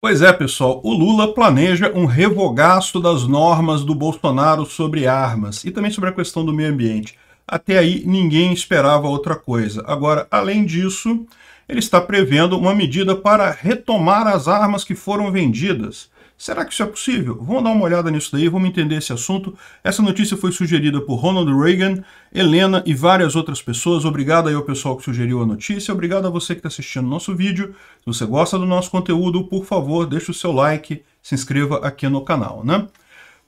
Pois é, pessoal, o Lula planeja um revogaço das normas do Bolsonaro sobre armas e também sobre a questão do meio ambiente. Até aí ninguém esperava outra coisa. Agora, além disso, ele está prevendo uma medida para retomar as armas que foram vendidas. Será que isso é possível? Vamos dar uma olhada nisso daí, vamos entender esse assunto. Essa notícia foi sugerida por Ronald Reagan, Helena e várias outras pessoas. Obrigado aí ao pessoal que sugeriu a notícia. Obrigado a você que está assistindo o nosso vídeo. Se você gosta do nosso conteúdo, por favor, deixe o seu like, se inscreva aqui no canal, né?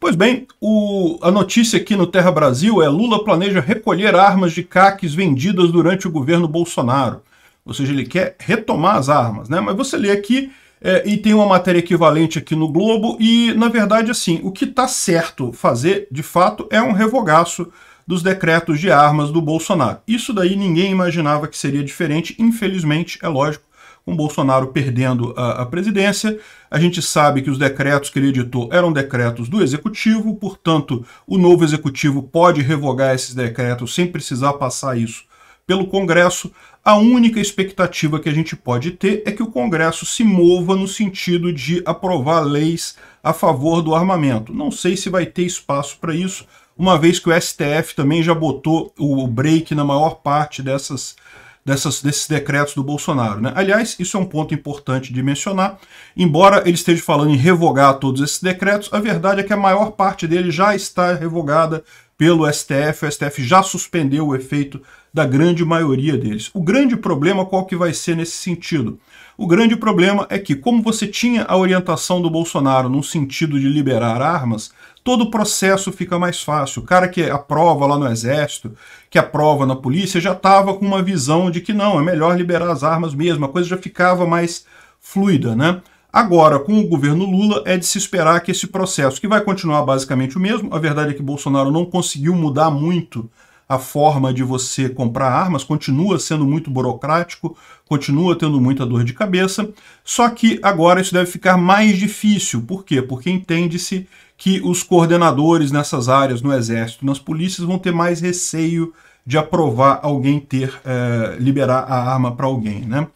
Pois bem, o, a notícia aqui no Terra Brasil é Lula planeja recolher armas de caques vendidas durante o governo Bolsonaro. Ou seja, ele quer retomar as armas, né? Mas você lê aqui é, e tem uma matéria equivalente aqui no Globo, e na verdade, assim, o que está certo fazer, de fato, é um revogaço dos decretos de armas do Bolsonaro. Isso daí ninguém imaginava que seria diferente, infelizmente, é lógico, com Bolsonaro perdendo a, a presidência, a gente sabe que os decretos que ele editou eram decretos do executivo, portanto, o novo executivo pode revogar esses decretos sem precisar passar isso pelo Congresso, a única expectativa que a gente pode ter é que o Congresso se mova no sentido de aprovar leis a favor do armamento. Não sei se vai ter espaço para isso, uma vez que o STF também já botou o break na maior parte dessas, dessas, desses decretos do Bolsonaro. Né? Aliás, isso é um ponto importante de mencionar. Embora ele esteja falando em revogar todos esses decretos, a verdade é que a maior parte deles já está revogada, pelo STF. O STF já suspendeu o efeito da grande maioria deles. O grande problema qual que vai ser nesse sentido? O grande problema é que, como você tinha a orientação do Bolsonaro no sentido de liberar armas, todo o processo fica mais fácil. O cara que aprova lá no Exército, que aprova na polícia, já estava com uma visão de que não, é melhor liberar as armas mesmo, a coisa já ficava mais fluida, né? Agora, com o governo Lula, é de se esperar que esse processo, que vai continuar basicamente o mesmo, a verdade é que Bolsonaro não conseguiu mudar muito a forma de você comprar armas, continua sendo muito burocrático, continua tendo muita dor de cabeça, só que agora isso deve ficar mais difícil. Por quê? Porque entende-se que os coordenadores nessas áreas, no Exército, nas polícias, vão ter mais receio de aprovar alguém ter, eh, liberar a arma para alguém, né?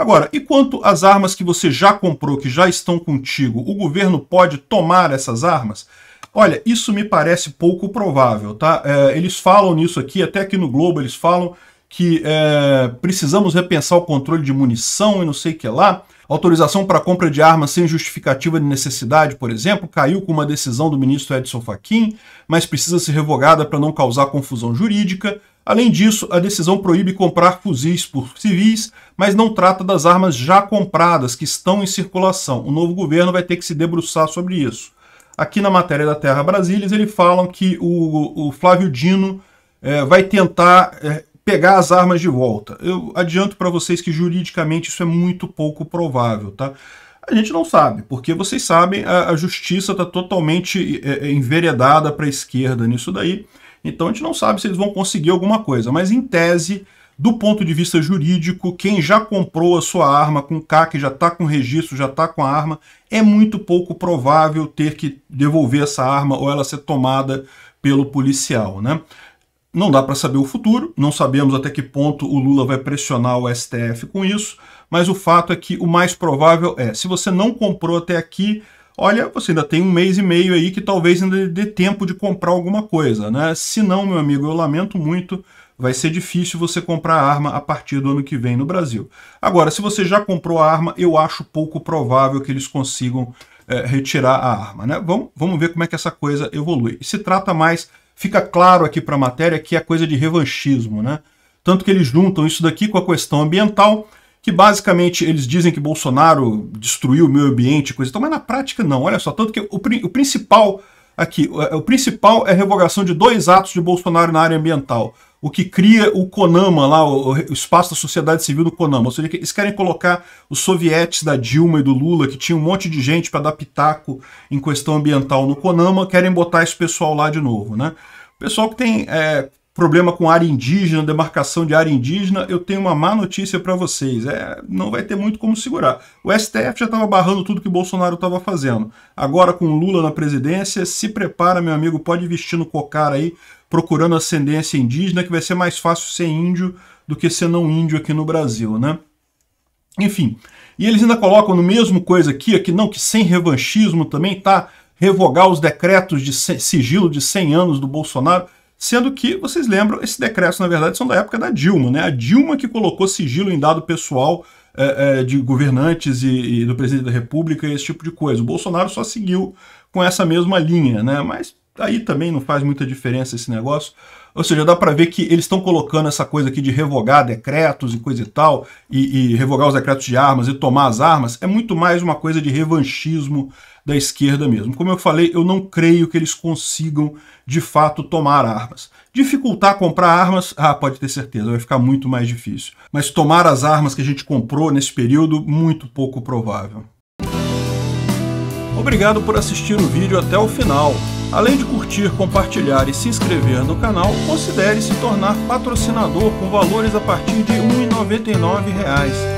Agora, e quanto às armas que você já comprou, que já estão contigo, o governo pode tomar essas armas? Olha, isso me parece pouco provável, tá? É, eles falam nisso aqui, até aqui no Globo eles falam que é, precisamos repensar o controle de munição e não sei o que lá. Autorização para compra de armas sem justificativa de necessidade, por exemplo, caiu com uma decisão do ministro Edson Fachin, mas precisa ser revogada para não causar confusão jurídica. Além disso, a decisão proíbe comprar fuzis por civis, mas não trata das armas já compradas que estão em circulação. O novo governo vai ter que se debruçar sobre isso. Aqui na matéria da Terra Brasília, eles falam que o, o Flávio Dino é, vai tentar é, pegar as armas de volta. Eu adianto para vocês que juridicamente isso é muito pouco provável, tá? A gente não sabe, porque vocês sabem, a, a justiça está totalmente é, é enveredada para a esquerda nisso daí. Então a gente não sabe se eles vão conseguir alguma coisa, mas em tese, do ponto de vista jurídico, quem já comprou a sua arma com CAC, já está com registro, já está com a arma, é muito pouco provável ter que devolver essa arma ou ela ser tomada pelo policial, né? Não dá para saber o futuro, não sabemos até que ponto o Lula vai pressionar o STF com isso, mas o fato é que o mais provável é, se você não comprou até aqui, olha, você ainda tem um mês e meio aí que talvez ainda dê tempo de comprar alguma coisa, né? Se não, meu amigo, eu lamento muito, vai ser difícil você comprar arma a partir do ano que vem no Brasil. Agora, se você já comprou a arma, eu acho pouco provável que eles consigam é, retirar a arma, né? Vamos, vamos ver como é que essa coisa evolui. E se trata mais, fica claro aqui para a matéria que é coisa de revanchismo, né? Tanto que eles juntam isso daqui com a questão ambiental, que basicamente eles dizem que Bolsonaro destruiu o meio ambiente, coisa e mas na prática não. Olha só, tanto que o, o principal aqui, o, é, o principal é a revogação de dois atos de Bolsonaro na área ambiental o que cria o CONAMA, lá, o, espaço da sociedade civil do CONAMA. Ou seja, eles querem colocar os sovietes da Dilma e do Lula, que tinha um monte de gente para dar pitaco em questão ambiental no CONAMA, querem botar esse pessoal lá de novo. Né? O pessoal que tem é, problema com área indígena, demarcação de área indígena, eu tenho uma má notícia para vocês. É, não vai ter muito como segurar. O STF já estava barrando tudo que Bolsonaro estava fazendo. Agora, com Lula na presidência, se prepara, meu amigo, pode vestir no cocar aí, procurando ascendência indígena, que vai ser mais fácil ser índio do que ser não índio aqui no Brasil, né? Enfim, e eles ainda colocam no mesmo coisa aqui, aqui não, que sem revanchismo também, tá? Revogar os decretos de sigilo de 100 anos do Bolsonaro. Sendo que, vocês lembram, esses decretos, na verdade, são da época da Dilma, né? A Dilma que colocou sigilo em dado pessoal é, é, de governantes e, e, do presidente da República esse tipo de coisa. O Bolsonaro só seguiu com essa mesma linha, né? Mas aí também não faz muita diferença esse negócio. Ou seja, dá para ver que eles estão colocando essa coisa aqui de revogar decretos e coisa e tal, e, e revogar os decretos de armas e tomar as armas, é muito mais uma coisa de revanchismo da esquerda mesmo. Como eu falei, eu não creio que eles consigam de fato tomar armas. Dificultar comprar armas, ah, pode ter certeza, vai ficar muito mais difícil. Mas tomar as armas que a gente comprou nesse período, muito pouco provável. Obrigado por assistir o vídeo até o final. Além de curtir, compartilhar e se inscrever no canal, considere se tornar patrocinador com valores a partir de R$ 1,99